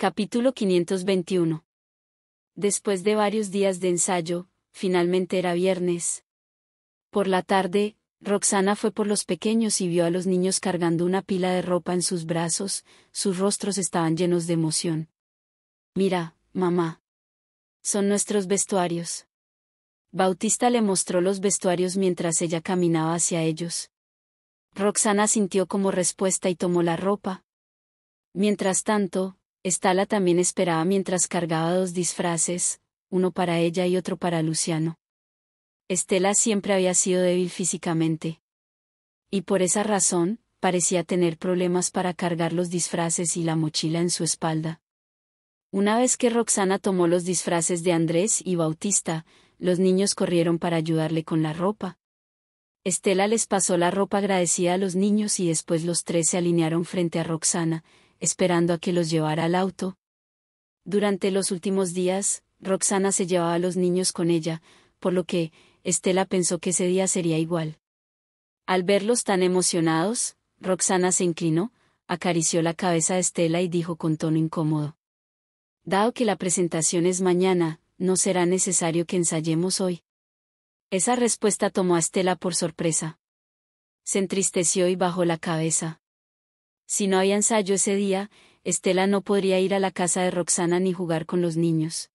Capítulo 521. Después de varios días de ensayo, finalmente era viernes. Por la tarde, Roxana fue por los pequeños y vio a los niños cargando una pila de ropa en sus brazos, sus rostros estaban llenos de emoción. Mira, mamá. Son nuestros vestuarios. Bautista le mostró los vestuarios mientras ella caminaba hacia ellos. Roxana sintió como respuesta y tomó la ropa. Mientras tanto, Estela también esperaba mientras cargaba dos disfraces, uno para ella y otro para Luciano. Estela siempre había sido débil físicamente. Y por esa razón, parecía tener problemas para cargar los disfraces y la mochila en su espalda. Una vez que Roxana tomó los disfraces de Andrés y Bautista, los niños corrieron para ayudarle con la ropa. Estela les pasó la ropa agradecida a los niños y después los tres se alinearon frente a Roxana, esperando a que los llevara al auto. Durante los últimos días, Roxana se llevaba a los niños con ella, por lo que, Estela pensó que ese día sería igual. Al verlos tan emocionados, Roxana se inclinó, acarició la cabeza de Estela y dijo con tono incómodo. Dado que la presentación es mañana, no será necesario que ensayemos hoy. Esa respuesta tomó a Estela por sorpresa. Se entristeció y bajó la cabeza. Si no había ensayo ese día, Estela no podría ir a la casa de Roxana ni jugar con los niños.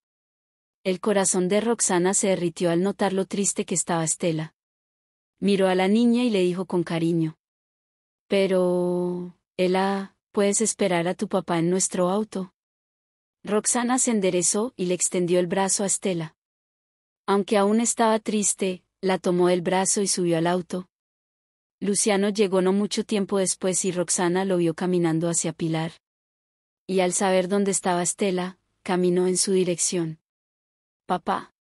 El corazón de Roxana se derritió al notar lo triste que estaba Estela. Miró a la niña y le dijo con cariño. Pero... Ela, puedes esperar a tu papá en nuestro auto. Roxana se enderezó y le extendió el brazo a Estela. Aunque aún estaba triste, la tomó el brazo y subió al auto. Luciano llegó no mucho tiempo después y Roxana lo vio caminando hacia Pilar. Y al saber dónde estaba Estela, caminó en su dirección. Papá.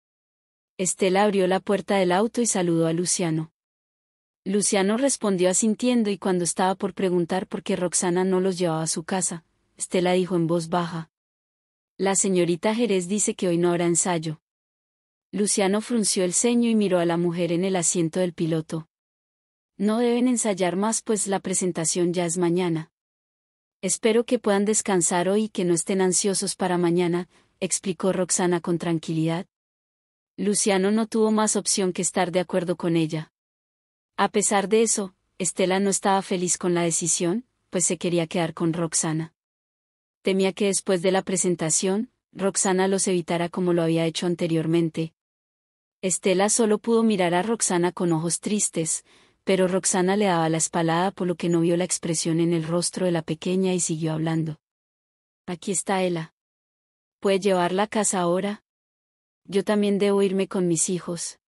Estela abrió la puerta del auto y saludó a Luciano. Luciano respondió asintiendo y cuando estaba por preguntar por qué Roxana no los llevaba a su casa, Estela dijo en voz baja. La señorita Jerez dice que hoy no habrá ensayo. Luciano frunció el ceño y miró a la mujer en el asiento del piloto. No deben ensayar más pues la presentación ya es mañana. Espero que puedan descansar hoy y que no estén ansiosos para mañana, explicó Roxana con tranquilidad. Luciano no tuvo más opción que estar de acuerdo con ella. A pesar de eso, Estela no estaba feliz con la decisión, pues se quería quedar con Roxana. Temía que después de la presentación, Roxana los evitara como lo había hecho anteriormente. Estela solo pudo mirar a Roxana con ojos tristes, pero Roxana le daba la espalada por lo que no vio la expresión en el rostro de la pequeña y siguió hablando. Aquí está Ela. ¿Puede llevarla a casa ahora? Yo también debo irme con mis hijos.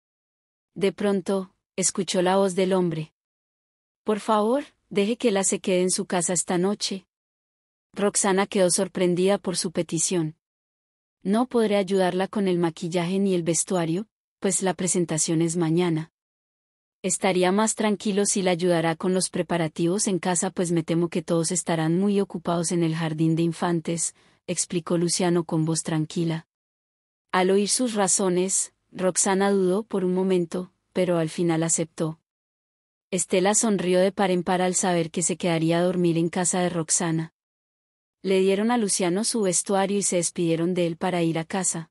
De pronto, escuchó la voz del hombre. Por favor, deje que Ela se quede en su casa esta noche. Roxana quedó sorprendida por su petición. No podré ayudarla con el maquillaje ni el vestuario, pues la presentación es mañana. Estaría más tranquilo si la ayudará con los preparativos en casa, pues me temo que todos estarán muy ocupados en el jardín de infantes, explicó Luciano con voz tranquila. Al oír sus razones, Roxana dudó por un momento, pero al final aceptó. Estela sonrió de par en par al saber que se quedaría a dormir en casa de Roxana. Le dieron a Luciano su vestuario y se despidieron de él para ir a casa.